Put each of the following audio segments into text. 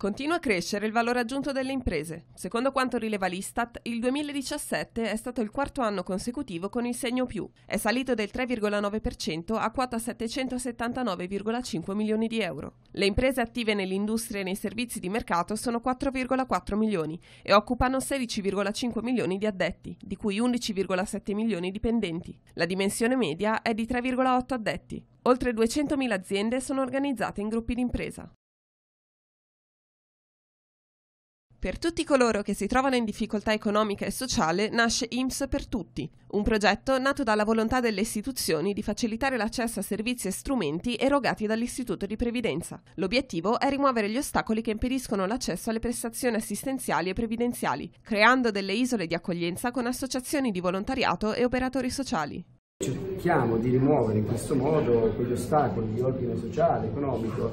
Continua a crescere il valore aggiunto delle imprese. Secondo quanto rileva l'Istat, il 2017 è stato il quarto anno consecutivo con il segno più. È salito del 3,9% a quota 779,5 milioni di euro. Le imprese attive nell'industria e nei servizi di mercato sono 4,4 milioni e occupano 16,5 milioni di addetti, di cui 11,7 milioni dipendenti. La dimensione media è di 3,8 addetti. Oltre 200.000 aziende sono organizzate in gruppi d'impresa. Per tutti coloro che si trovano in difficoltà economica e sociale nasce IMSS per tutti, un progetto nato dalla volontà delle istituzioni di facilitare l'accesso a servizi e strumenti erogati dall'Istituto di Previdenza. L'obiettivo è rimuovere gli ostacoli che impediscono l'accesso alle prestazioni assistenziali e previdenziali, creando delle isole di accoglienza con associazioni di volontariato e operatori sociali. Cerchiamo di rimuovere in questo modo quegli ostacoli di ordine sociale, economico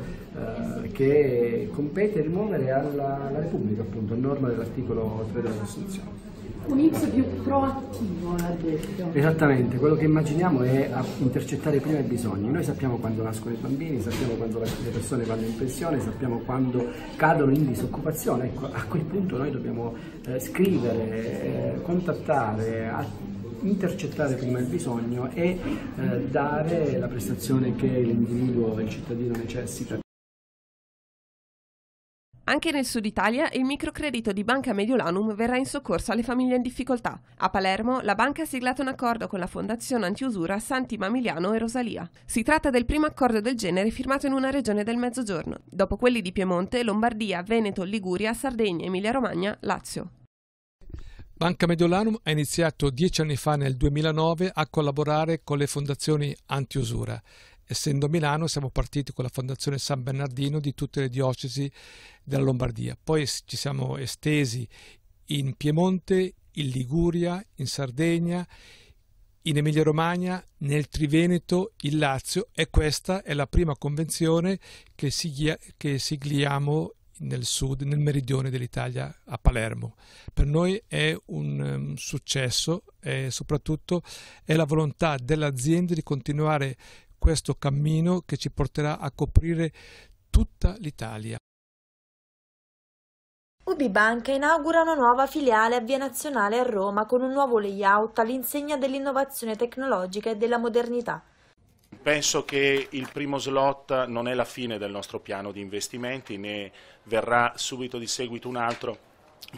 eh, che compete rimuovere alla, alla Repubblica, appunto, a norma dell'articolo 3 della Costituzione un X più proattivo ha detto. Esattamente, quello che immaginiamo è intercettare prima i bisogni. Noi sappiamo quando nascono i bambini, sappiamo quando le persone vanno in pensione, sappiamo quando cadono in disoccupazione. Ecco, a quel punto noi dobbiamo eh, scrivere, eh, contattare, attivare intercettare prima il bisogno e eh, dare la prestazione che l'individuo, e il cittadino necessita. Anche nel sud Italia il microcredito di Banca Mediolanum verrà in soccorso alle famiglie in difficoltà. A Palermo la banca ha siglato un accordo con la Fondazione Antiusura Santi Mamiliano e Rosalia. Si tratta del primo accordo del genere firmato in una regione del Mezzogiorno, dopo quelli di Piemonte, Lombardia, Veneto, Liguria, Sardegna, Emilia-Romagna, Lazio. Banca Mediolanum ha iniziato dieci anni fa, nel 2009, a collaborare con le fondazioni anti-usura. Essendo a Milano, siamo partiti con la Fondazione San Bernardino di tutte le diocesi della Lombardia. Poi ci siamo estesi in Piemonte, in Liguria, in Sardegna, in Emilia-Romagna, nel Triveneto, in Lazio e questa è la prima convenzione che sigliamo nel sud, nel meridione dell'Italia, a Palermo. Per noi è un um, successo e soprattutto è la volontà dell'azienda di continuare questo cammino che ci porterà a coprire tutta l'Italia. UB inaugura una nuova filiale a Via Nazionale a Roma con un nuovo layout all'insegna dell'innovazione tecnologica e della modernità penso che il primo slot non è la fine del nostro piano di investimenti, ne verrà subito di seguito un altro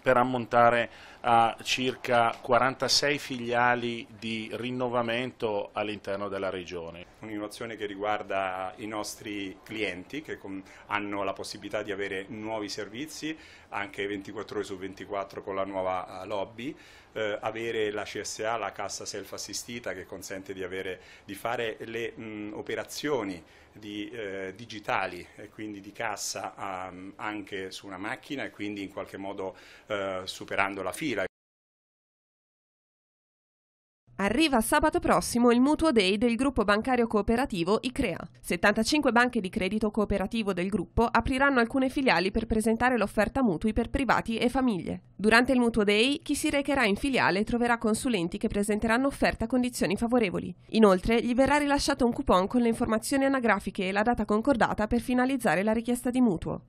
per ammontare a circa 46 filiali di rinnovamento all'interno della regione. Un'innovazione che riguarda i nostri clienti che hanno la possibilità di avere nuovi servizi anche 24 ore su 24 con la nuova eh, lobby, eh, avere la CSA, la cassa self assistita che consente di, avere, di fare le mh, operazioni di, eh, digitali e quindi di cassa um, anche su una macchina e quindi in qualche modo eh, superando la fila. Arriva sabato prossimo il Mutuo Day del gruppo bancario cooperativo ICREA. 75 banche di credito cooperativo del gruppo apriranno alcune filiali per presentare l'offerta mutui per privati e famiglie. Durante il Mutuo Day, chi si recherà in filiale troverà consulenti che presenteranno offerta a condizioni favorevoli. Inoltre, gli verrà rilasciato un coupon con le informazioni anagrafiche e la data concordata per finalizzare la richiesta di mutuo.